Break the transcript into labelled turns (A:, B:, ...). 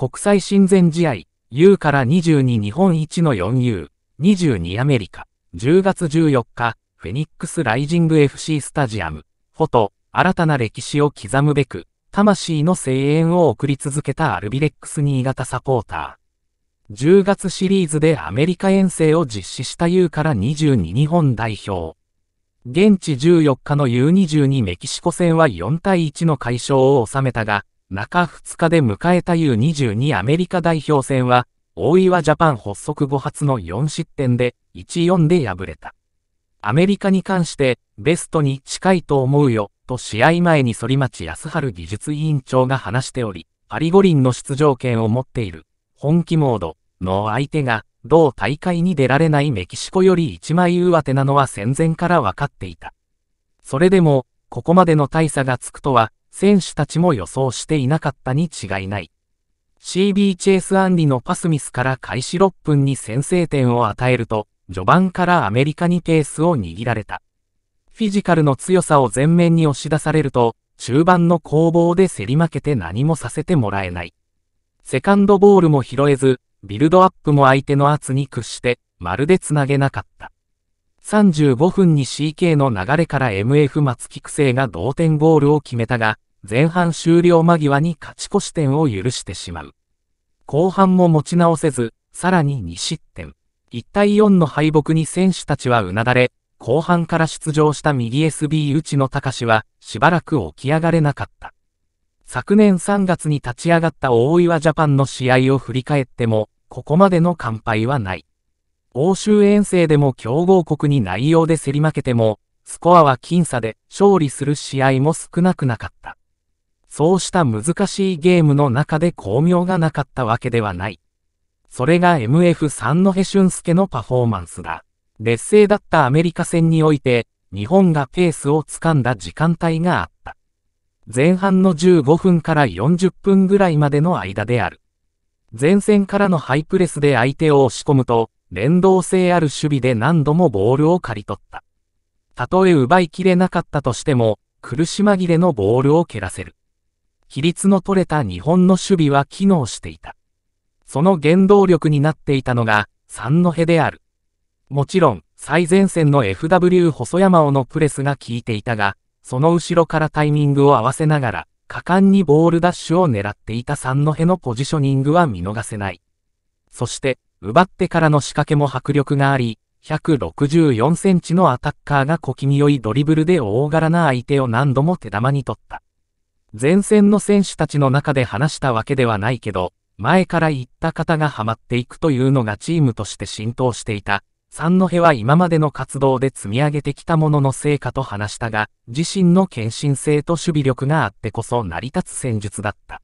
A: 国際親善試合、U から22日本一の 4U、22アメリカ、10月14日、フェニックスライジング FC スタジアム、フォト、新たな歴史を刻むべく、魂の声援を送り続けたアルビレックス新潟サポーター。10月シリーズでアメリカ遠征を実施した U から22日本代表。現地14日の U22 メキシコ戦は4対1の解消を収めたが、中2日で迎えた U22 アメリカ代表戦は、大岩ジャパン発足後発の4失点で1-4で敗れた。アメリカに関してベストに近いと思うよ、と試合前に反町康春技術委員長が話しており、パリ五輪の出場権を持っている、本気モードの相手が、同大会に出られないメキシコより一枚上手なのは戦前から分かっていた。それでも、ここまでの大差がつくとは、選手たちも予想していなかったに違いない。CB チェイス・アンリのパスミスから開始6分に先制点を与えると、序盤からアメリカにペースを握られた。フィジカルの強さを前面に押し出されると、中盤の攻防で競り負けて何もさせてもらえない。セカンドボールも拾えず、ビルドアップも相手の圧に屈して、まるで繋げなかった。35分に CK の流れから MF 松木癖が同点ゴールを決めたが、前半終了間際に勝ち越し点を許してしまう。後半も持ち直せず、さらに2失点。1対4の敗北に選手たちはうなだれ、後半から出場した右 SB 内野隆は、しばらく起き上がれなかった。昨年3月に立ち上がった大岩ジャパンの試合を振り返っても、ここまでの完敗はない。欧州遠征でも強豪国に内容で競り負けても、スコアは僅差で勝利する試合も少なくなかった。そうした難しいゲームの中で巧妙がなかったわけではない。それが MF 3のュンスケのパフォーマンスだ。劣勢だったアメリカ戦において、日本がペースをつかんだ時間帯があった。前半の15分から40分ぐらいまでの間である。前線からのハイプレスで相手を押し込むと、連動性ある守備で何度もボールを刈り取った。たとえ奪いきれなかったとしても、苦し紛れのボールを蹴らせる。規律の取れた日本の守備は機能していた。その原動力になっていたのが、三戸である。もちろん、最前線の FW 細山尾のプレスが効いていたが、その後ろからタイミングを合わせながら、果敢にボールダッシュを狙っていた三戸のポジショニングは見逃せない。そして、奪ってからの仕掛けも迫力があり、164センチのアタッカーが小気味良いドリブルで大柄な相手を何度も手玉に取った。前線の選手たちの中で話したわけではないけど、前から言った方がハマっていくというのがチームとして浸透していた。三戸は今までの活動で積み上げてきたものの成果と話したが、自身の献身性と守備力があってこそ成り立つ戦術だった。